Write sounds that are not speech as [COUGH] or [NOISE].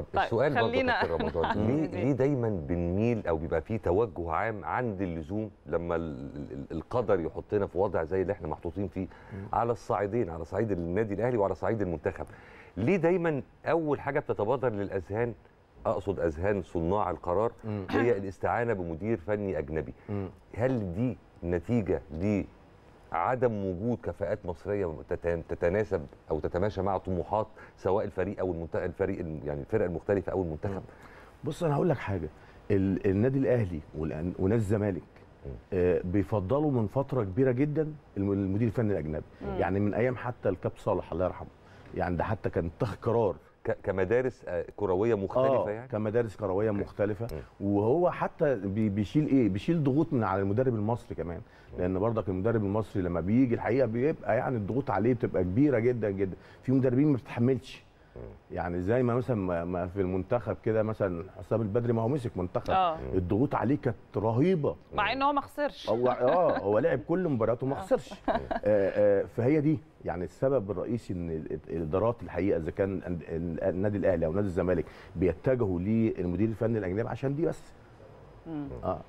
طب طيب السؤال خلينا برضه رمضان [LAUGHS] ليه ليه دايما بنميل او بيبقى في توجه عام عند اللزوم لما القدر يحطنا في وضع زي اللي احنا محطوطين فيه على الصعيدين على صعيد النادي الاهلي وعلى صعيد المنتخب ليه دايما اول حاجه بتتبادر للاذهان اقصد اذهان صناع القرار هي الاستعانه بمدير فني اجنبي هل دي نتيجه عدم وجود كفاءات مصريه تتناسب او تتماشى مع طموحات سواء الفريق او المنتخب الفريق يعني الفرق المختلفه او المنتخب بص انا هقول لك حاجه النادي الاهلي ونادي الزمالك آه، بيفضلوا من فتره كبيره جدا المدير الفني الاجنبي يعني من ايام حتى الكاب صالح الله يرحمه يعني ده حتى كان اتخذ قرار كمدارس آه، كرويه مختلفه آه يعني كمدارس كرويه مختلفه وهو حتى بيشيل ايه بيشيل ضغوط من على المدرب المصري كمان لان برضك المدرب المصري لما بيجي الحقيقه بيبقى يعني الضغوط عليه بتبقى كبيره جدا جدا في مدربين ما بتتحملش يعني زي ما مثلا ما في المنتخب كده مثلا حسام البدري ما هو مسك منتخب أوه. الضغوط عليه كانت رهيبه مع ان هو ما خسرش هو اه [LAUGHS] هو لعب كل مبارياته وما آه. خسرش آه. آه، فهي دي يعني السبب الرئيسي ان الادارات الحقيقه اذا كان النادي الاهلي او نادي الزمالك بيتجهوا للمدير الفني الاجنبي عشان دي بس اه